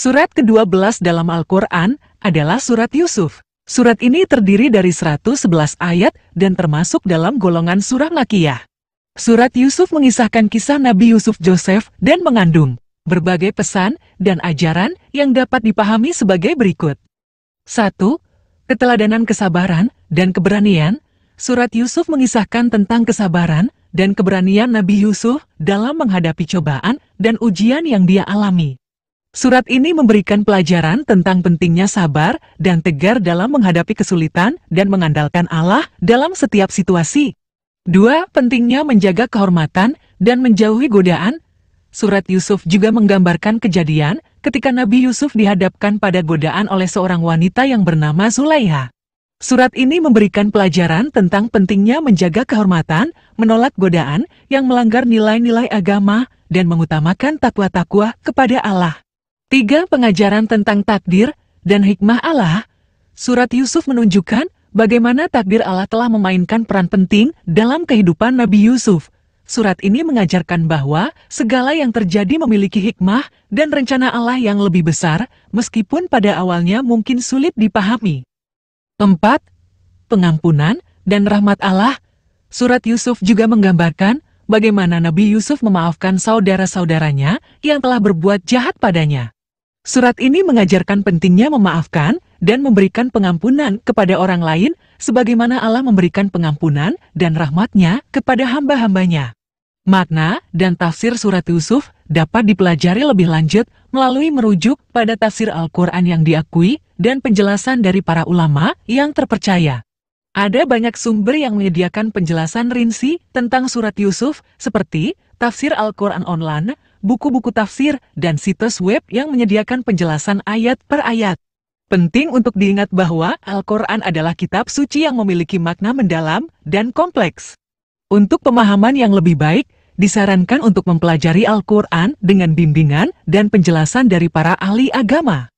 Surat ke-12 dalam Al-Quran adalah Surat Yusuf. Surat ini terdiri dari 111 ayat dan termasuk dalam golongan surah Makiyah. Surat Yusuf mengisahkan kisah Nabi Yusuf Joseph dan mengandung berbagai pesan dan ajaran yang dapat dipahami sebagai berikut. 1. Keteladanan kesabaran dan keberanian. Surat Yusuf mengisahkan tentang kesabaran dan keberanian Nabi Yusuf dalam menghadapi cobaan dan ujian yang dia alami. Surat ini memberikan pelajaran tentang pentingnya sabar dan tegar dalam menghadapi kesulitan dan mengandalkan Allah dalam setiap situasi. 2. Pentingnya menjaga kehormatan dan menjauhi godaan. Surat Yusuf juga menggambarkan kejadian ketika Nabi Yusuf dihadapkan pada godaan oleh seorang wanita yang bernama Zulaiha. Surat ini memberikan pelajaran tentang pentingnya menjaga kehormatan, menolak godaan yang melanggar nilai-nilai agama, dan mengutamakan takwa-takwa kepada Allah. Tiga pengajaran tentang takdir dan hikmah Allah. Surat Yusuf menunjukkan bagaimana takdir Allah telah memainkan peran penting dalam kehidupan Nabi Yusuf. Surat ini mengajarkan bahwa segala yang terjadi memiliki hikmah dan rencana Allah yang lebih besar, meskipun pada awalnya mungkin sulit dipahami. 4. Pengampunan dan rahmat Allah. Surat Yusuf juga menggambarkan bagaimana Nabi Yusuf memaafkan saudara-saudaranya yang telah berbuat jahat padanya. Surat ini mengajarkan pentingnya memaafkan dan memberikan pengampunan kepada orang lain sebagaimana Allah memberikan pengampunan dan rahmatnya kepada hamba-hambanya. Makna dan tafsir surat Yusuf dapat dipelajari lebih lanjut melalui merujuk pada tafsir Al-Quran yang diakui dan penjelasan dari para ulama yang terpercaya. Ada banyak sumber yang menyediakan penjelasan rinci tentang surat Yusuf, seperti Tafsir Al-Quran Online, buku-buku tafsir, dan situs web yang menyediakan penjelasan ayat per ayat. Penting untuk diingat bahwa Al-Quran adalah kitab suci yang memiliki makna mendalam dan kompleks. Untuk pemahaman yang lebih baik, disarankan untuk mempelajari Al-Quran dengan bimbingan dan penjelasan dari para ahli agama.